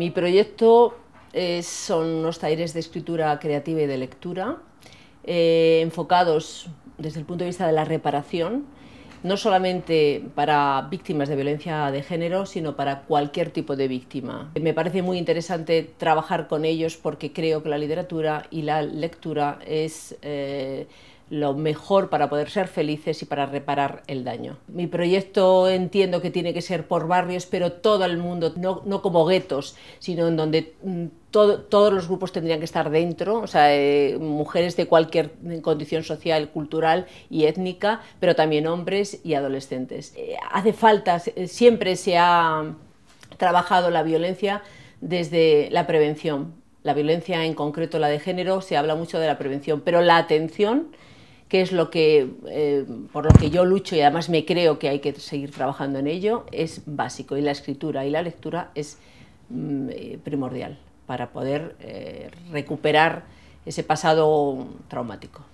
mi proyecto eh, son unos talleres de escritura creativa y de lectura, eh, enfocados desde el punto de vista de la reparación, no solamente para víctimas de violencia de género, sino para cualquier tipo de víctima. Me parece muy interesante trabajar con ellos porque creo que la literatura y la lectura es... Eh, lo mejor para poder ser felices y para reparar el daño. Mi proyecto entiendo que tiene que ser por barrios, pero todo el mundo, no, como guetos, sino en donde mm, todos los grupos tendrían que estar dentro, o sea, eh, mujeres de cualquier condición social, cultural y étnica, pero también hombres y adolescentes. Eh, hace falta, siempre se ha trabajado la violencia desde la prevención. La violencia en concreto, la de género, se habla mucho de la prevención, pero la atención que es lo que, eh, por lo que yo lucho y además me creo que hay que seguir trabajando en ello, es básico y la escritura y la lectura es mm, eh, primordial para poder eh, recuperar ese pasado traumático.